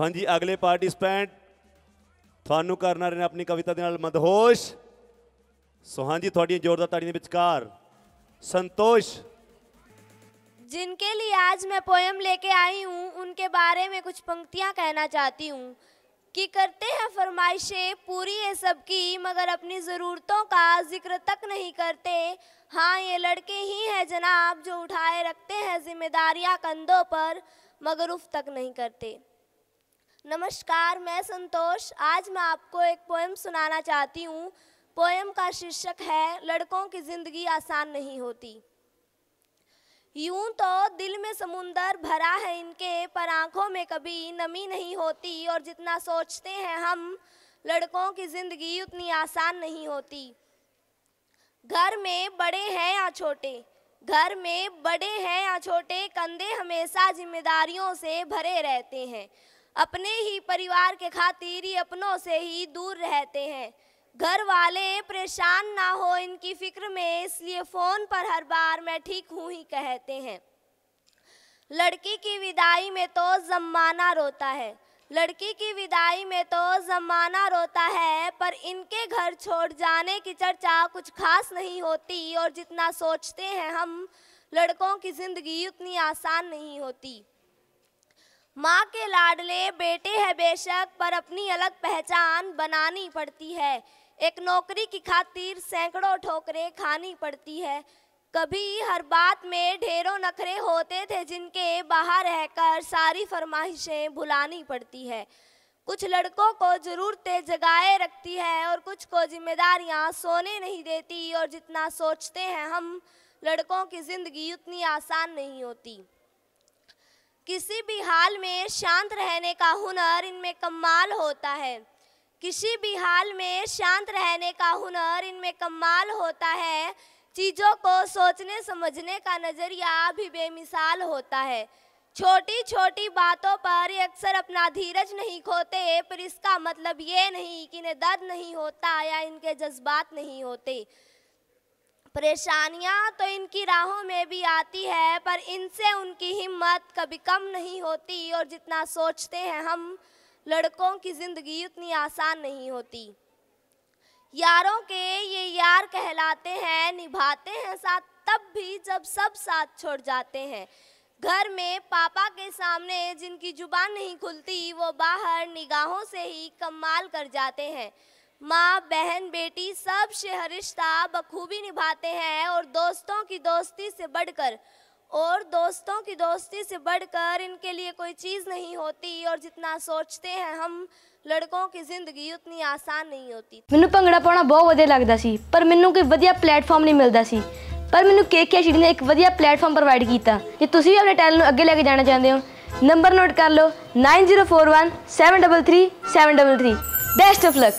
हाँ जी अगले ਤੁਹਾਨੂੰ थानू करना ਨੇ अपनी कविता के मदहोश सो हाँ जी थोड़ी जोरदार ताड़ी बचकार संतोष जिनके लिए आज मैं पोयम लेके आई हूँ उनके बारे में कुछ पंक्तियाँ कहना चाहती हूँ कि करते हैं फरमाइशें पूरी है सबकी मगर अपनी ज़रूरतों का जिक्र तक नहीं करते हाँ ये लड़के ही हैं जनाब जो उठाए रखते हैं जिम्मेदारियाँ कंधों पर मगर उफ तक नहीं करते नमस्कार मैं संतोष आज मैं आपको एक पोएम सुनाना चाहती हूँ पोएम का शीर्षक है लड़कों की ज़िंदगी आसान नहीं होती यूं तो दिल में समुंदर भरा है इनके पर आंखों में कभी नमी नहीं होती और जितना सोचते हैं हम लड़कों की ज़िंदगी उतनी आसान नहीं होती घर में बड़े हैं या छोटे घर में बड़े हैं या छोटे कंधे हमेशा जिम्मेदारियों से भरे रहते हैं अपने ही परिवार के खातिर ही अपनों से ही दूर रहते हैं घर वाले परेशान ना हो इनकी फिक्र में इसलिए फ़ोन पर हर बार मैं ठीक हूँ ही कहते हैं लड़की की विदाई में तो जमाना रोता है लड़की की विदाई में तो जमाना रोता है पर इनके घर छोड़ जाने की चर्चा कुछ खास नहीं होती और जितना सोचते हैं हम लड़कों की ज़िंदगी उतनी आसान नहीं होती माँ के लाडले बेटे हैं बेशक पर अपनी अलग पहचान बनानी पड़ती है एक नौकरी की खातिर सैकड़ों ठोकरें खानी पड़ती है कभी हर बात में ढेरों नखरे होते थे जिनके बाहर रहकर सारी फरमाइशें भुलानी पड़ती है कुछ लड़कों को ज़रूरतें जगाए रखती है और कुछ को जिम्मेदारियां सोने नहीं देती और जितना सोचते हैं हम लड़कों की ज़िंदगी उतनी आसान नहीं होती किसी भी हाल में शांत रहने का हुनर इनमें कमाल होता है किसी भी हाल में शांत रहने का हुनर इनमें कमाल होता है चीज़ों को सोचने समझने का नज़रिया भी बेमिसाल होता है छोटी छोटी बातों पर ये अक्सर अपना धीरज नहीं खोते पर इसका मतलब ये नहीं कि इन्हें दर्द नहीं होता या इनके जज्बात नहीं होते परेशानियां तो इनकी राहों में भी आती है पर इनसे उनकी हिम्मत कभी कम नहीं होती और जितना सोचते हैं हम लड़कों की ज़िंदगी उतनी आसान नहीं होती यारों के ये यार कहलाते हैं निभाते हैं साथ तब भी जब सब साथ छोड़ जाते हैं घर में पापा के सामने जिनकी जुबान नहीं खुलती वो बाहर निगाहों से ही कमाल कर जाते हैं माँ बहन बेटी सब शहरिश्ता बखूबी निभाते हैं और दोस्तों की दोस्ती से बढ़कर और दोस्तों की दोस्ती से बढ़कर इनके लिए कोई चीज़ नहीं होती और जितना सोचते हैं हम लड़कों की जिंदगी उतनी आसान नहीं होती मैं भंगड़ा पाना बहुत वजिया लगता सी पर मैनू कोई वजिया प्लेटफॉर्म नहीं मिलता सी पर मैं के के ने एक वजिया प्लेटफॉर्म प्रोवाइड किया जो तुम भी अपने टैलेंट अगे लेके जाना चाहते हो नंबर नोट कर लो nine zero four one seven double three seven double three best of luck